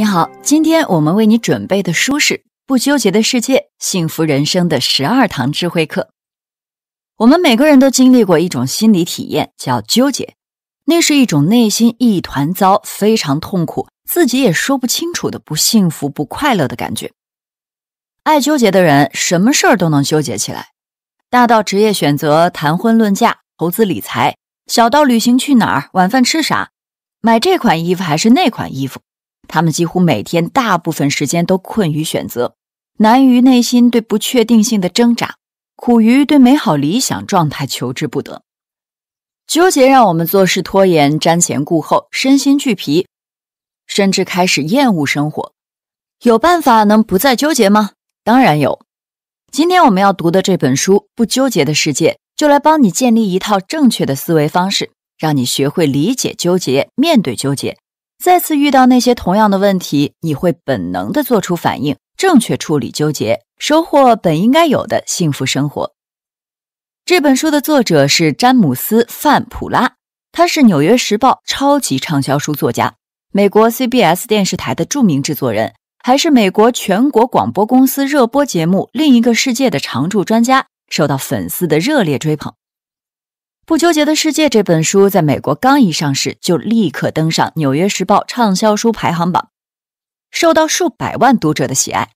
你好，今天我们为你准备的《舒适不纠结的世界：幸福人生的十二堂智慧课》。我们每个人都经历过一种心理体验，叫纠结。那是一种内心一团糟、非常痛苦、自己也说不清楚的不幸福、不快乐的感觉。爱纠结的人，什么事儿都能纠结起来，大到职业选择、谈婚论嫁、投资理财，小到旅行去哪儿、晚饭吃啥、买这款衣服还是那款衣服。他们几乎每天大部分时间都困于选择，难于内心对不确定性的挣扎，苦于对美好理想状态求之不得，纠结让我们做事拖延、瞻前顾后、身心俱疲，甚至开始厌恶生活。有办法能不再纠结吗？当然有。今天我们要读的这本书《不纠结的世界》，就来帮你建立一套正确的思维方式，让你学会理解纠结，面对纠结。再次遇到那些同样的问题，你会本能的做出反应，正确处理纠结，收获本应该有的幸福生活。这本书的作者是詹姆斯·范普拉，他是《纽约时报》超级畅销书作家，美国 CBS 电视台的著名制作人，还是美国全国广播公司热播节目《另一个世界》的常驻专家，受到粉丝的热烈追捧。《不纠结的世界》这本书在美国刚一上市，就立刻登上《纽约时报》畅销书排行榜，受到数百万读者的喜爱。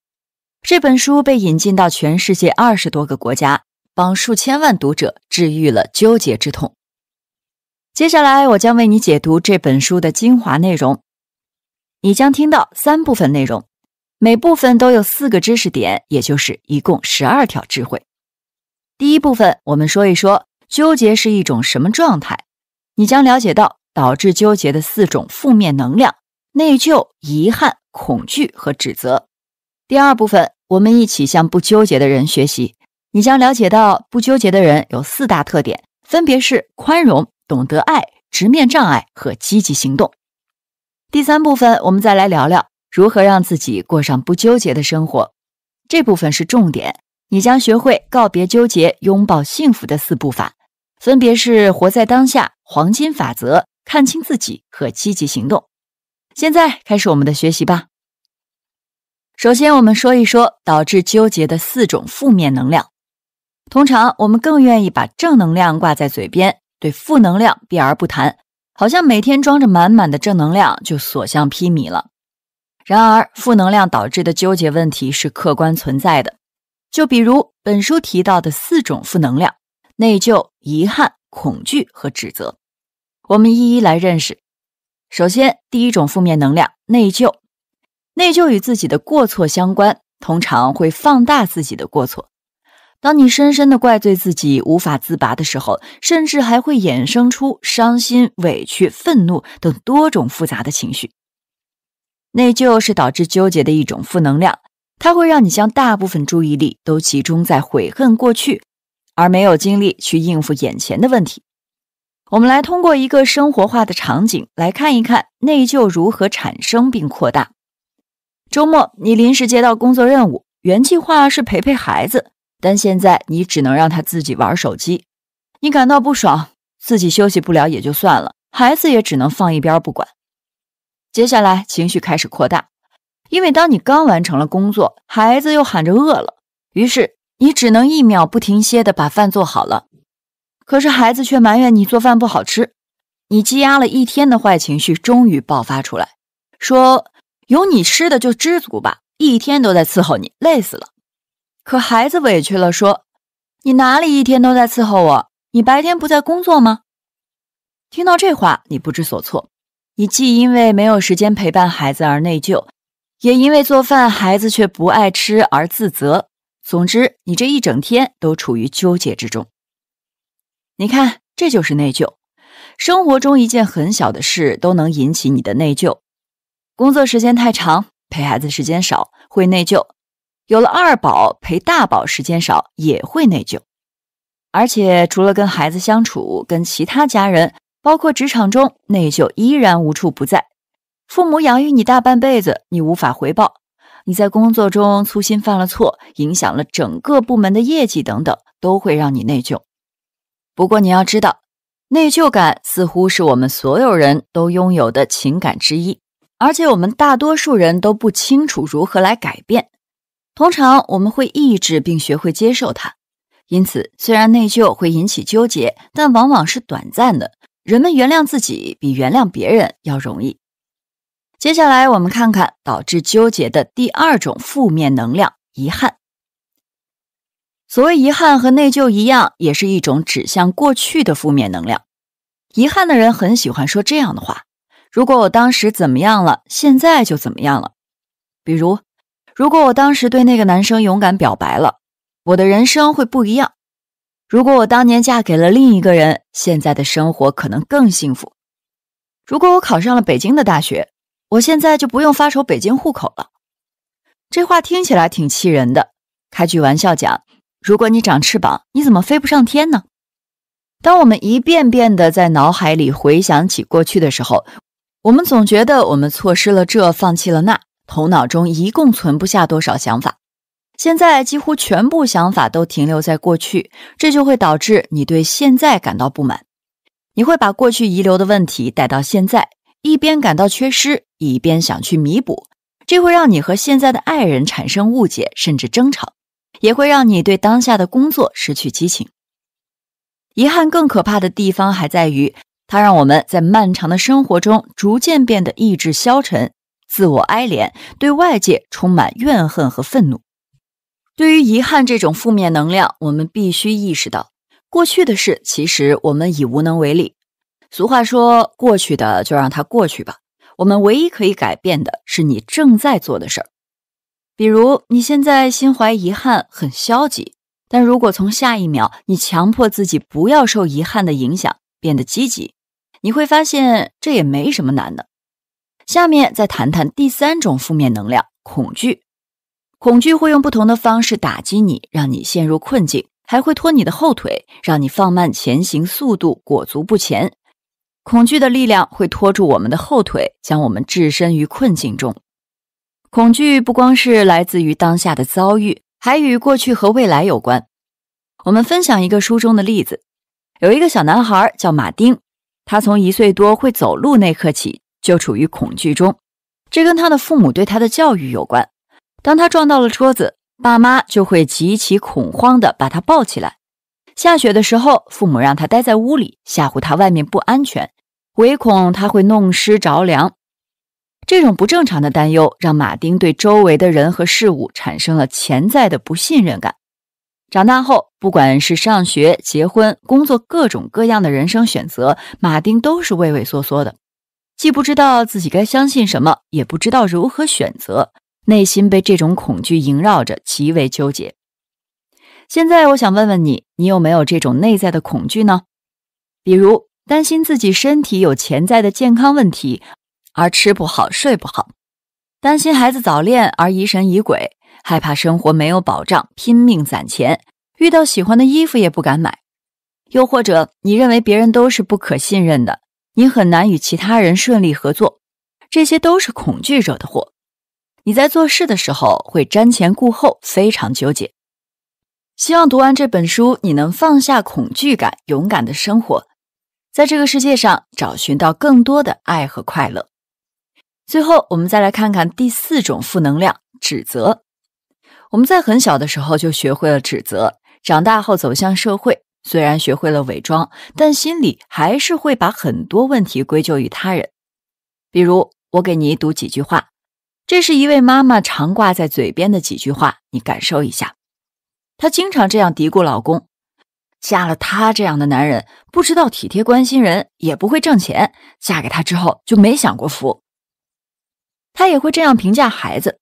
这本书被引进到全世界二十多个国家，帮数千万读者治愈了纠结之痛。接下来，我将为你解读这本书的精华内容。你将听到三部分内容，每部分都有四个知识点，也就是一共十二条智慧。第一部分，我们说一说。纠结是一种什么状态？你将了解到导致纠结的四种负面能量：内疚、遗憾、恐惧和指责。第二部分，我们一起向不纠结的人学习，你将了解到不纠结的人有四大特点，分别是宽容、懂得爱、直面障碍和积极行动。第三部分，我们再来聊聊如何让自己过上不纠结的生活。这部分是重点，你将学会告别纠结、拥抱幸福的四步法。分别是活在当下、黄金法则、看清自己和积极行动。现在开始我们的学习吧。首先，我们说一说导致纠结的四种负面能量。通常，我们更愿意把正能量挂在嘴边，对负能量避而不谈，好像每天装着满满的正能量就所向披靡了。然而，负能量导致的纠结问题是客观存在的。就比如本书提到的四种负能量：内疚。遗憾、恐惧和指责，我们一一来认识。首先，第一种负面能量——内疚。内疚与自己的过错相关，通常会放大自己的过错。当你深深的怪罪自己无法自拔的时候，甚至还会衍生出伤心、委屈、愤怒等多种复杂的情绪。内疚是导致纠结的一种负能量，它会让你将大部分注意力都集中在悔恨过去。而没有精力去应付眼前的问题。我们来通过一个生活化的场景来看一看内疚如何产生并扩大。周末，你临时接到工作任务，原计划是陪陪孩子，但现在你只能让他自己玩手机。你感到不爽，自己休息不了也就算了，孩子也只能放一边不管。接下来，情绪开始扩大，因为当你刚完成了工作，孩子又喊着饿了，于是。你只能一秒不停歇的把饭做好了，可是孩子却埋怨你做饭不好吃。你积压了一天的坏情绪终于爆发出来，说：“有你吃的就知足吧，一天都在伺候你，累死了。”可孩子委屈了，说：“你哪里一天都在伺候我？你白天不在工作吗？”听到这话，你不知所措。你既因为没有时间陪伴孩子而内疚，也因为做饭孩子却不爱吃而自责。总之，你这一整天都处于纠结之中。你看，这就是内疚。生活中一件很小的事都能引起你的内疚。工作时间太长，陪孩子时间少，会内疚；有了二宝，陪大宝时间少，也会内疚。而且，除了跟孩子相处，跟其他家人，包括职场中，内疚依然无处不在。父母养育你大半辈子，你无法回报。你在工作中粗心犯了错，影响了整个部门的业绩，等等，都会让你内疚。不过你要知道，内疚感似乎是我们所有人都拥有的情感之一，而且我们大多数人都不清楚如何来改变。通常我们会抑制并学会接受它。因此，虽然内疚会引起纠结，但往往是短暂的。人们原谅自己比原谅别人要容易。接下来我们看看导致纠结的第二种负面能量——遗憾。所谓遗憾和内疚一样，也是一种指向过去的负面能量。遗憾的人很喜欢说这样的话：“如果我当时怎么样了，现在就怎么样了。”比如，如果我当时对那个男生勇敢表白了，我的人生会不一样；如果我当年嫁给了另一个人，现在的生活可能更幸福；如果我考上了北京的大学，我现在就不用发愁北京户口了。这话听起来挺气人的。开句玩笑讲，如果你长翅膀，你怎么飞不上天呢？当我们一遍遍的在脑海里回想起过去的时候，我们总觉得我们错失了这，放弃了那，头脑中一共存不下多少想法。现在几乎全部想法都停留在过去，这就会导致你对现在感到不满。你会把过去遗留的问题带到现在。一边感到缺失，一边想去弥补，这会让你和现在的爱人产生误解，甚至争吵，也会让你对当下的工作失去激情。遗憾更可怕的地方还在于，它让我们在漫长的生活中逐渐变得意志消沉、自我哀怜，对外界充满怨恨和愤怒。对于遗憾这种负面能量，我们必须意识到，过去的事其实我们已无能为力。俗话说：“过去的就让它过去吧。我们唯一可以改变的是你正在做的事儿。比如，你现在心怀遗憾，很消极。但如果从下一秒，你强迫自己不要受遗憾的影响，变得积极，你会发现这也没什么难的。下面再谈谈第三种负面能量——恐惧。恐惧会用不同的方式打击你，让你陷入困境，还会拖你的后腿，让你放慢前行速度，裹足不前。”恐惧的力量会拖住我们的后腿，将我们置身于困境中。恐惧不光是来自于当下的遭遇，还与过去和未来有关。我们分享一个书中的例子：有一个小男孩叫马丁，他从一岁多会走路那刻起就处于恐惧中，这跟他的父母对他的教育有关。当他撞到了桌子，爸妈就会极其恐慌的把他抱起来。下雪的时候，父母让他待在屋里，吓唬他外面不安全，唯恐他会弄湿着凉。这种不正常的担忧，让马丁对周围的人和事物产生了潜在的不信任感。长大后，不管是上学、结婚、工作，各种各样的人生选择，马丁都是畏畏缩缩的，既不知道自己该相信什么，也不知道如何选择，内心被这种恐惧萦绕着，极为纠结。现在我想问问你，你有没有这种内在的恐惧呢？比如担心自己身体有潜在的健康问题而吃不好睡不好，担心孩子早恋而疑神疑鬼，害怕生活没有保障拼命攒钱，遇到喜欢的衣服也不敢买，又或者你认为别人都是不可信任的，你很难与其他人顺利合作，这些都是恐惧惹的祸。你在做事的时候会瞻前顾后，非常纠结。希望读完这本书，你能放下恐惧感，勇敢的生活在这个世界上，找寻到更多的爱和快乐。最后，我们再来看看第四种负能量——指责。我们在很小的时候就学会了指责，长大后走向社会，虽然学会了伪装，但心里还是会把很多问题归咎于他人。比如，我给你读几句话，这是一位妈妈常挂在嘴边的几句话，你感受一下。她经常这样嘀咕老公：“嫁了他这样的男人，不知道体贴关心人，也不会挣钱。嫁给他之后就没享过福。”她也会这样评价孩子：“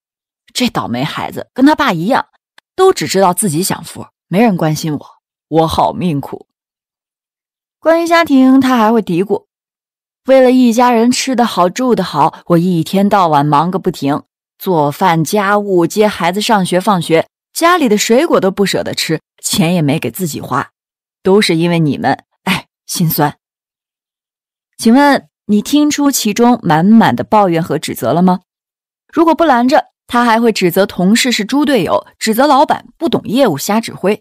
这倒霉孩子跟他爸一样，都只知道自己享福，没人关心我，我好命苦。”关于家庭，她还会嘀咕：“为了一家人吃得好、住得好，我一天到晚忙个不停，做饭、家务、接孩子上学、放学。”家里的水果都不舍得吃，钱也没给自己花，都是因为你们，哎，心酸。请问你听出其中满满的抱怨和指责了吗？如果不拦着他，还会指责同事是猪队友，指责老板不懂业务瞎指挥。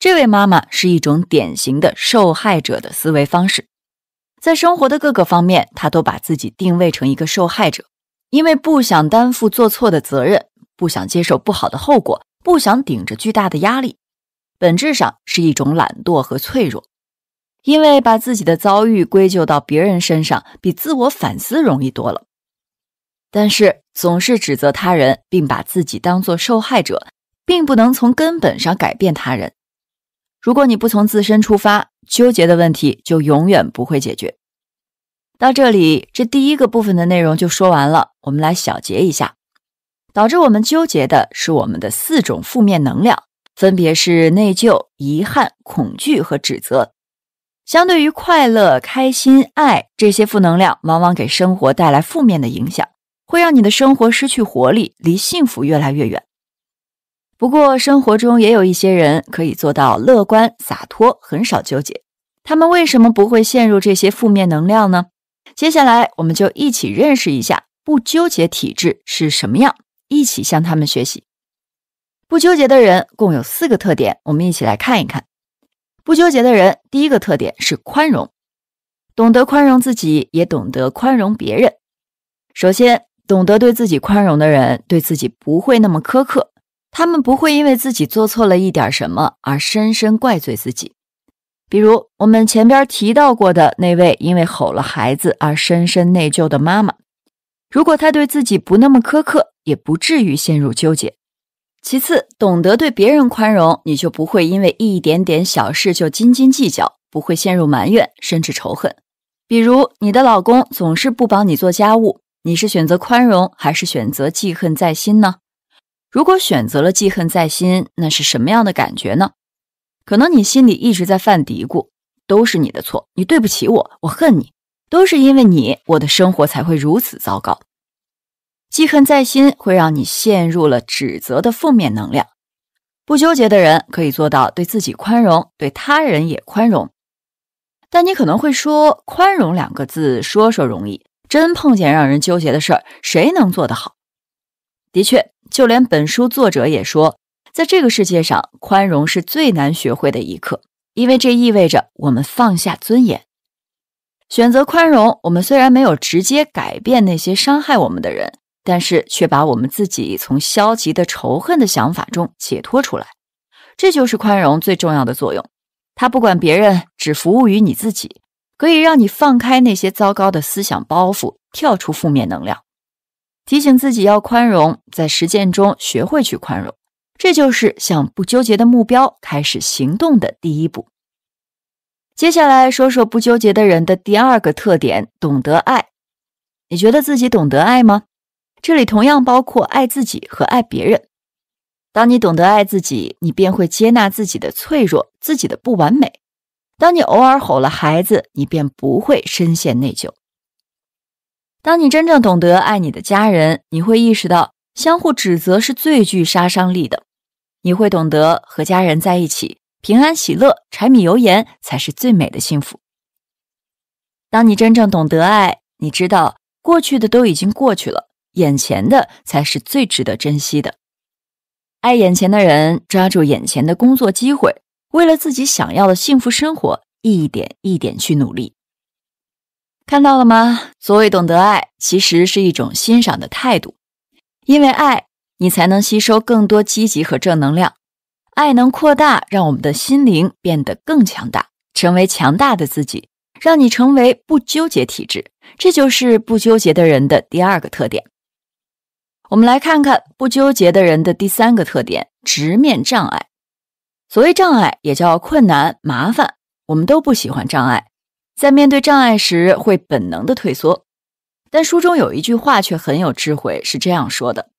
这位妈妈是一种典型的受害者的思维方式，在生活的各个方面，她都把自己定位成一个受害者，因为不想担负做错的责任，不想接受不好的后果。不想顶着巨大的压力，本质上是一种懒惰和脆弱，因为把自己的遭遇归咎到别人身上，比自我反思容易多了。但是，总是指责他人，并把自己当作受害者，并不能从根本上改变他人。如果你不从自身出发，纠结的问题就永远不会解决。到这里，这第一个部分的内容就说完了。我们来小结一下。导致我们纠结的是我们的四种负面能量，分别是内疚、遗憾、恐惧和指责。相对于快乐、开心、爱这些负能量，往往给生活带来负面的影响，会让你的生活失去活力，离幸福越来越远。不过生活中也有一些人可以做到乐观洒脱，很少纠结。他们为什么不会陷入这些负面能量呢？接下来我们就一起认识一下不纠结体质是什么样。一起向他们学习。不纠结的人共有四个特点，我们一起来看一看。不纠结的人第一个特点是宽容，懂得宽容自己，也懂得宽容别人。首先，懂得对自己宽容的人，对自己不会那么苛刻，他们不会因为自己做错了一点什么而深深怪罪自己。比如我们前边提到过的那位因为吼了孩子而深深内疚的妈妈。如果他对自己不那么苛刻，也不至于陷入纠结。其次，懂得对别人宽容，你就不会因为一点点小事就斤斤计较，不会陷入埋怨甚至仇恨。比如，你的老公总是不帮你做家务，你是选择宽容还是选择记恨在心呢？如果选择了记恨在心，那是什么样的感觉呢？可能你心里一直在犯嘀咕：都是你的错，你对不起我，我恨你。都是因为你，我的生活才会如此糟糕。记恨在心，会让你陷入了指责的负面能量。不纠结的人可以做到对自己宽容，对他人也宽容。但你可能会说，宽容两个字说说容易，真碰见让人纠结的事儿，谁能做得好？的确，就连本书作者也说，在这个世界上，宽容是最难学会的一课，因为这意味着我们放下尊严。选择宽容，我们虽然没有直接改变那些伤害我们的人，但是却把我们自己从消极的仇恨的想法中解脱出来。这就是宽容最重要的作用。它不管别人，只服务于你自己，可以让你放开那些糟糕的思想包袱，跳出负面能量，提醒自己要宽容。在实践中学会去宽容，这就是向不纠结的目标开始行动的第一步。接下来说说不纠结的人的第二个特点：懂得爱。你觉得自己懂得爱吗？这里同样包括爱自己和爱别人。当你懂得爱自己，你便会接纳自己的脆弱，自己的不完美。当你偶尔吼了孩子，你便不会深陷内疚。当你真正懂得爱你的家人，你会意识到相互指责是最具杀伤力的。你会懂得和家人在一起。平安喜乐，柴米油盐才是最美的幸福。当你真正懂得爱，你知道过去的都已经过去了，眼前的才是最值得珍惜的。爱眼前的人，抓住眼前的工作机会，为了自己想要的幸福生活，一点一点去努力。看到了吗？所谓懂得爱，其实是一种欣赏的态度，因为爱，你才能吸收更多积极和正能量。爱能扩大，让我们的心灵变得更强大，成为强大的自己，让你成为不纠结体质。这就是不纠结的人的第二个特点。我们来看看不纠结的人的第三个特点：直面障碍。所谓障碍，也叫困难、麻烦，我们都不喜欢障碍。在面对障碍时，会本能的退缩。但书中有一句话却很有智慧，是这样说的。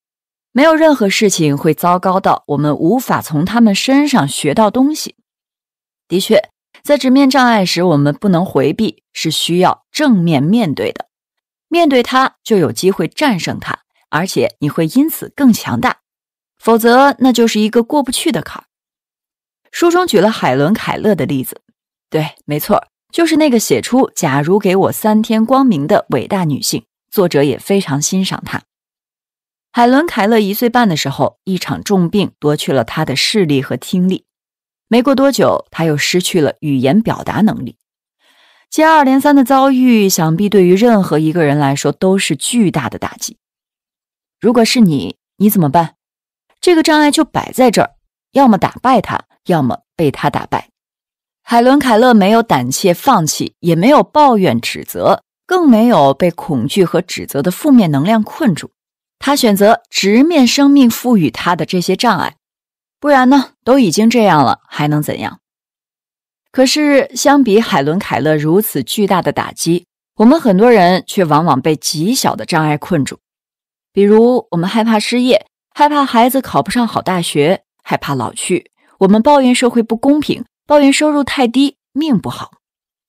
没有任何事情会糟糕到我们无法从他们身上学到东西。的确，在直面障碍时，我们不能回避，是需要正面面对的。面对它，就有机会战胜它，而且你会因此更强大。否则，那就是一个过不去的坎儿。书中举了海伦·凯勒的例子，对，没错，就是那个写出《假如给我三天光明》的伟大女性。作者也非常欣赏她。海伦·凯勒一岁半的时候，一场重病夺去了他的视力和听力。没过多久，他又失去了语言表达能力。接二连三的遭遇，想必对于任何一个人来说都是巨大的打击。如果是你，你怎么办？这个障碍就摆在这儿，要么打败他，要么被他打败。海伦·凯勒没有胆怯放弃，也没有抱怨指责，更没有被恐惧和指责的负面能量困住。他选择直面生命赋予他的这些障碍，不然呢？都已经这样了，还能怎样？可是，相比海伦·凯勒如此巨大的打击，我们很多人却往往被极小的障碍困住。比如，我们害怕失业，害怕孩子考不上好大学，害怕老去。我们抱怨社会不公平，抱怨收入太低，命不好。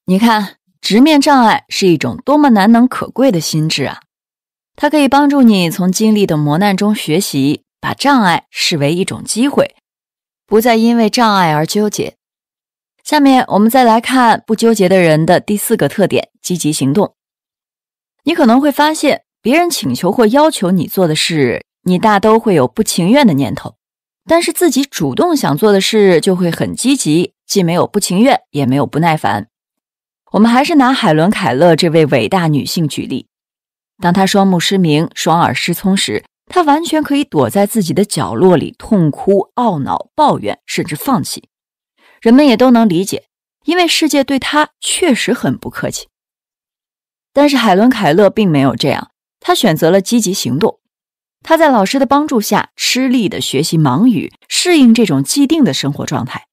你看，直面障碍是一种多么难能可贵的心智啊！它可以帮助你从经历的磨难中学习，把障碍视为一种机会，不再因为障碍而纠结。下面我们再来看不纠结的人的第四个特点：积极行动。你可能会发现，别人请求或要求你做的事，你大都会有不情愿的念头；但是自己主动想做的事，就会很积极，既没有不情愿，也没有不耐烦。我们还是拿海伦·凯勒这位伟大女性举例。当他双目失明、双耳失聪时，他完全可以躲在自己的角落里痛哭、懊恼、抱怨，甚至放弃。人们也都能理解，因为世界对他确实很不客气。但是海伦·凯勒并没有这样，他选择了积极行动。他在老师的帮助下，吃力地学习盲语，适应这种既定的生活状态。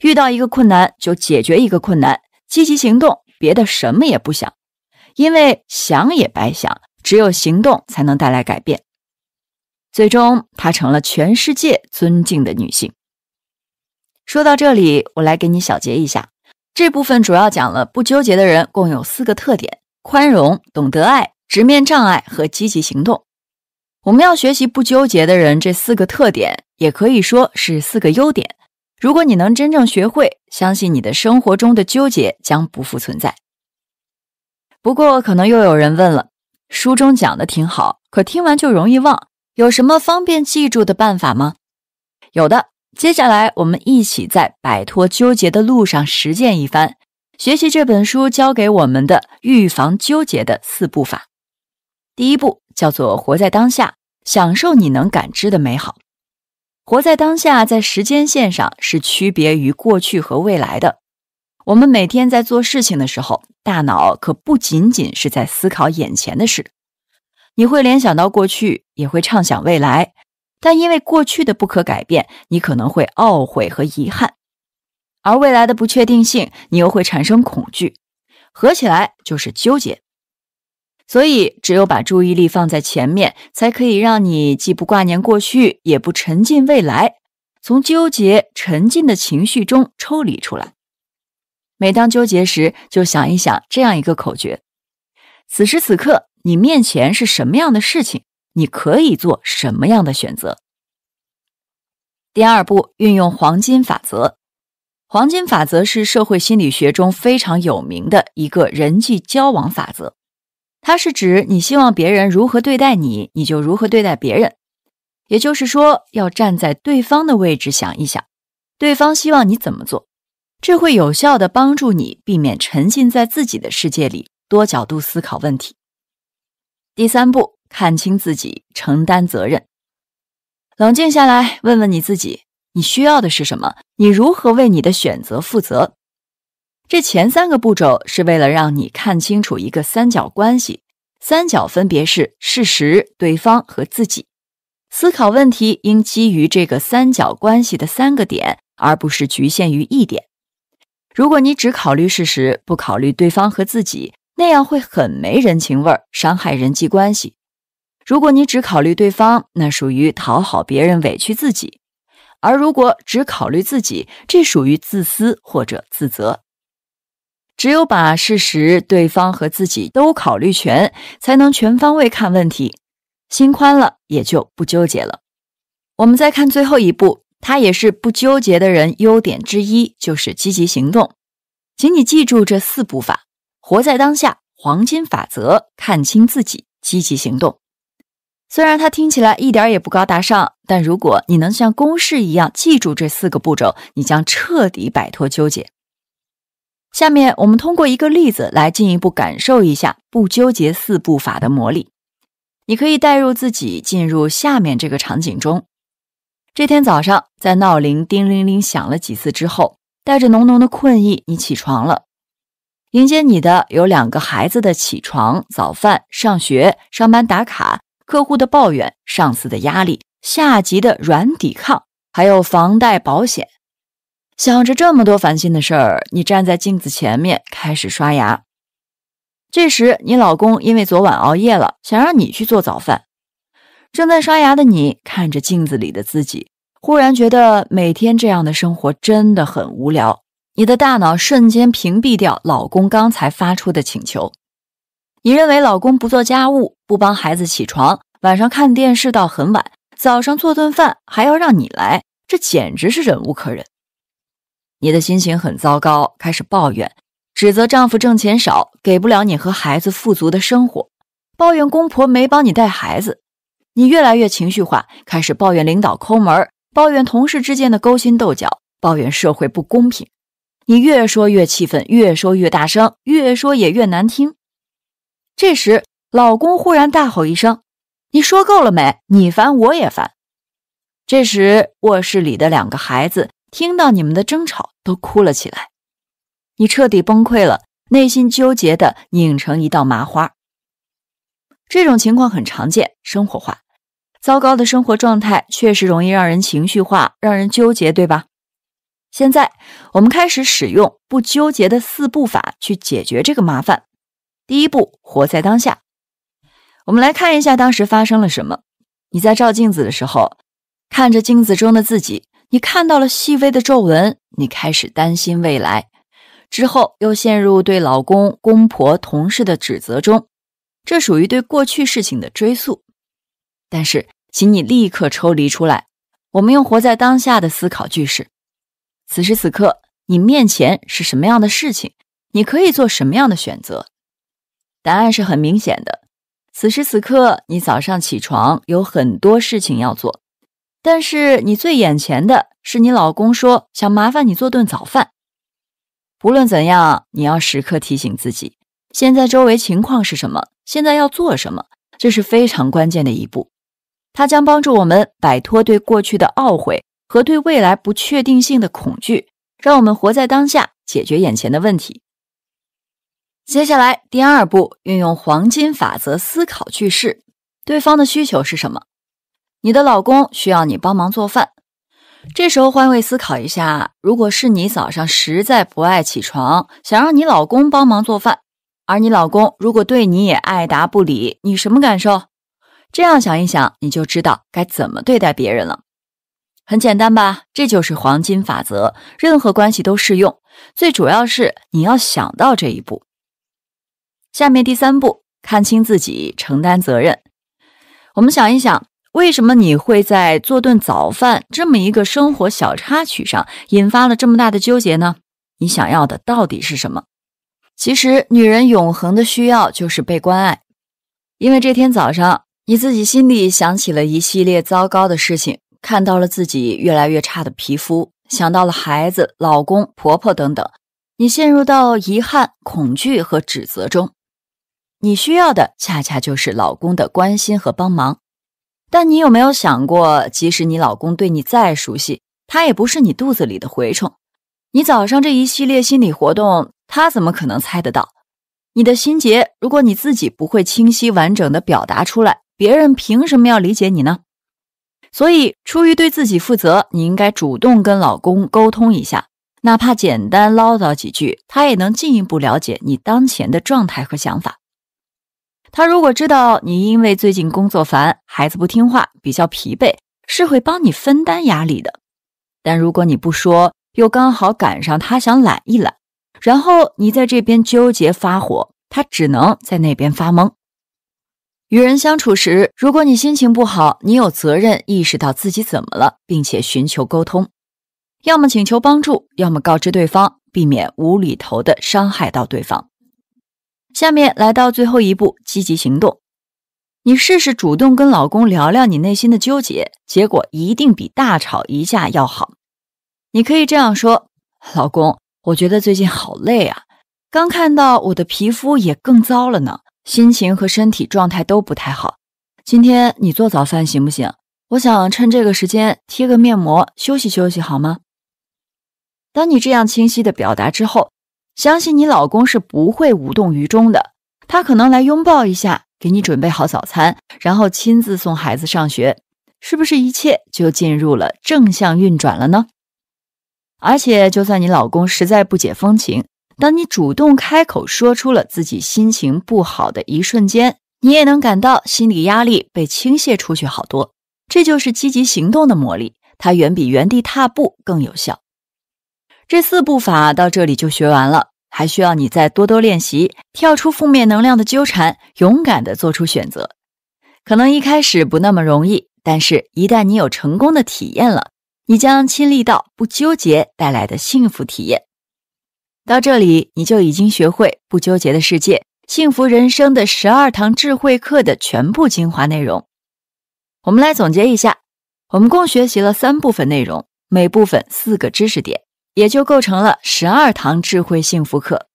遇到一个困难就解决一个困难，积极行动，别的什么也不想。因为想也白想，只有行动才能带来改变。最终，她成了全世界尊敬的女性。说到这里，我来给你小结一下，这部分主要讲了不纠结的人共有四个特点：宽容、懂得爱、直面障碍和积极行动。我们要学习不纠结的人这四个特点，也可以说是四个优点。如果你能真正学会，相信你的生活中的纠结将不复存在。不过，可能又有人问了：书中讲的挺好，可听完就容易忘，有什么方便记住的办法吗？有的。接下来，我们一起在摆脱纠结的路上实践一番，学习这本书教给我们的预防纠结的四步法。第一步叫做活在当下，享受你能感知的美好。活在当下，在时间线上是区别于过去和未来的。我们每天在做事情的时候，大脑可不仅仅是在思考眼前的事，你会联想到过去，也会畅想未来。但因为过去的不可改变，你可能会懊悔和遗憾；而未来的不确定性，你又会产生恐惧。合起来就是纠结。所以，只有把注意力放在前面，才可以让你既不挂念过去，也不沉浸未来，从纠结、沉浸的情绪中抽离出来。每当纠结时，就想一想这样一个口诀：此时此刻你面前是什么样的事情，你可以做什么样的选择。第二步，运用黄金法则。黄金法则是社会心理学中非常有名的一个人际交往法则，它是指你希望别人如何对待你，你就如何对待别人。也就是说，要站在对方的位置想一想，对方希望你怎么做。这会有效地帮助你避免沉浸在自己的世界里，多角度思考问题。第三步，看清自己，承担责任，冷静下来，问问你自己，你需要的是什么？你如何为你的选择负责？这前三个步骤是为了让你看清楚一个三角关系，三角分别是事实、对方和自己。思考问题应基于这个三角关系的三个点，而不是局限于一点。如果你只考虑事实，不考虑对方和自己，那样会很没人情味儿，伤害人际关系。如果你只考虑对方，那属于讨好别人，委屈自己；而如果只考虑自己，这属于自私或者自责。只有把事实、对方和自己都考虑全，才能全方位看问题，心宽了也就不纠结了。我们再看最后一步。他也是不纠结的人，优点之一就是积极行动。请你记住这四步法：活在当下、黄金法则、看清自己、积极行动。虽然它听起来一点也不高大上，但如果你能像公式一样记住这四个步骤，你将彻底摆脱纠结。下面我们通过一个例子来进一步感受一下不纠结四步法的魔力。你可以带入自己进入下面这个场景中。这天早上，在闹铃叮铃铃响了几次之后，带着浓浓的困意，你起床了。迎接你的有两个孩子的起床、早饭、上学、上班打卡、客户的抱怨、上司的压力、下级的软抵抗，还有房贷、保险。想着这么多烦心的事儿，你站在镜子前面开始刷牙。这时，你老公因为昨晚熬夜了，想让你去做早饭。正在刷牙的你，看着镜子里的自己，忽然觉得每天这样的生活真的很无聊。你的大脑瞬间屏蔽掉老公刚才发出的请求。你认为老公不做家务，不帮孩子起床，晚上看电视到很晚，早上做顿饭还要让你来，这简直是忍无可忍。你的心情很糟糕，开始抱怨、指责丈夫挣钱少，给不了你和孩子富足的生活，抱怨公婆没帮你带孩子。你越来越情绪化，开始抱怨领导抠门抱怨同事之间的勾心斗角，抱怨社会不公平。你越说越气愤，越说越大声，越说也越难听。这时，老公忽然大吼一声：“你说够了没？你烦我也烦。”这时，卧室里的两个孩子听到你们的争吵，都哭了起来。你彻底崩溃了，内心纠结的拧成一道麻花。这种情况很常见，生活化。糟糕的生活状态确实容易让人情绪化，让人纠结，对吧？现在我们开始使用不纠结的四步法去解决这个麻烦。第一步，活在当下。我们来看一下当时发生了什么。你在照镜子的时候，看着镜子中的自己，你看到了细微的皱纹，你开始担心未来，之后又陷入对老公、公婆、同事的指责中，这属于对过去事情的追溯。但是，请你立刻抽离出来。我们用活在当下的思考句式：此时此刻，你面前是什么样的事情？你可以做什么样的选择？答案是很明显的。此时此刻，你早上起床有很多事情要做，但是你最眼前的是你老公说想麻烦你做顿早饭。不论怎样，你要时刻提醒自己：现在周围情况是什么？现在要做什么？这是非常关键的一步。它将帮助我们摆脱对过去的懊悔和对未来不确定性的恐惧，让我们活在当下，解决眼前的问题。接下来第二步，运用黄金法则思考句式：对方的需求是什么？你的老公需要你帮忙做饭。这时候换位思考一下，如果是你早上实在不爱起床，想让你老公帮忙做饭，而你老公如果对你也爱答不理，你什么感受？这样想一想，你就知道该怎么对待别人了。很简单吧？这就是黄金法则，任何关系都适用。最主要是你要想到这一步。下面第三步，看清自己，承担责任。我们想一想，为什么你会在做顿早饭这么一个生活小插曲上，引发了这么大的纠结呢？你想要的到底是什么？其实，女人永恒的需要就是被关爱，因为这天早上。你自己心里想起了一系列糟糕的事情，看到了自己越来越差的皮肤，想到了孩子、老公、婆婆等等，你陷入到遗憾、恐惧和指责中。你需要的恰恰就是老公的关心和帮忙。但你有没有想过，即使你老公对你再熟悉，他也不是你肚子里的蛔虫。你早上这一系列心理活动，他怎么可能猜得到？你的心结，如果你自己不会清晰完整的表达出来。别人凭什么要理解你呢？所以，出于对自己负责，你应该主动跟老公沟通一下，哪怕简单唠叨几句，他也能进一步了解你当前的状态和想法。他如果知道你因为最近工作烦、孩子不听话、比较疲惫，是会帮你分担压力的。但如果你不说，又刚好赶上他想懒一懒，然后你在这边纠结发火，他只能在那边发懵。与人相处时，如果你心情不好，你有责任意识到自己怎么了，并且寻求沟通，要么请求帮助，要么告知对方，避免无厘头的伤害到对方。下面来到最后一步，积极行动。你试试主动跟老公聊聊你内心的纠结，结果一定比大吵一架要好。你可以这样说：“老公，我觉得最近好累啊，刚看到我的皮肤也更糟了呢。”心情和身体状态都不太好，今天你做早饭行不行？我想趁这个时间贴个面膜，休息休息，好吗？当你这样清晰的表达之后，相信你老公是不会无动于衷的，他可能来拥抱一下，给你准备好早餐，然后亲自送孩子上学，是不是一切就进入了正向运转了呢？而且，就算你老公实在不解风情。当你主动开口说出了自己心情不好的一瞬间，你也能感到心理压力被倾泻出去好多。这就是积极行动的魔力，它远比原地踏步更有效。这四步法到这里就学完了，还需要你再多多练习，跳出负面能量的纠缠，勇敢地做出选择。可能一开始不那么容易，但是一旦你有成功的体验了，你将亲历到不纠结带来的幸福体验。到这里，你就已经学会不纠结的世界幸福人生的十二堂智慧课的全部精华内容。我们来总结一下，我们共学习了三部分内容，每部分四个知识点，也就构成了十二堂智慧幸福课。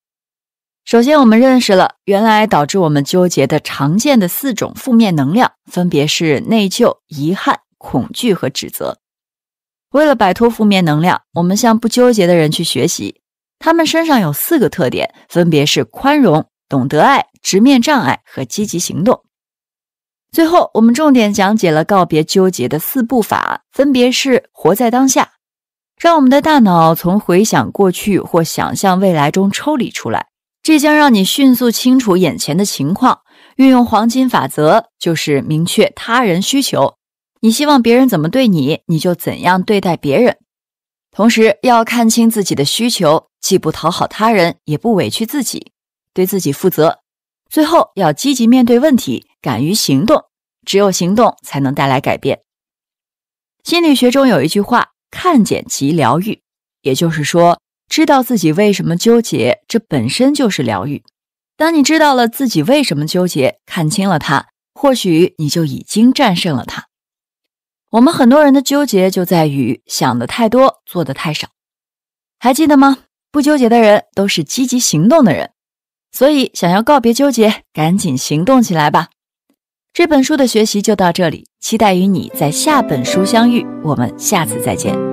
首先，我们认识了原来导致我们纠结的常见的四种负面能量，分别是内疚、遗憾、恐惧和指责。为了摆脱负面能量，我们向不纠结的人去学习。他们身上有四个特点，分别是宽容、懂得爱、直面障碍和积极行动。最后，我们重点讲解了告别纠结的四步法，分别是活在当下，让我们的大脑从回想过去或想象未来中抽离出来，这将让你迅速清楚眼前的情况。运用黄金法则，就是明确他人需求，你希望别人怎么对你，你就怎样对待别人。同时，要看清自己的需求。既不讨好他人，也不委屈自己，对自己负责。最后要积极面对问题，敢于行动。只有行动才能带来改变。心理学中有一句话：“看见即疗愈”，也就是说，知道自己为什么纠结，这本身就是疗愈。当你知道了自己为什么纠结，看清了它，或许你就已经战胜了它。我们很多人的纠结就在于想的太多，做的太少。还记得吗？不纠结的人都是积极行动的人，所以想要告别纠结，赶紧行动起来吧！这本书的学习就到这里，期待与你在下本书相遇，我们下次再见。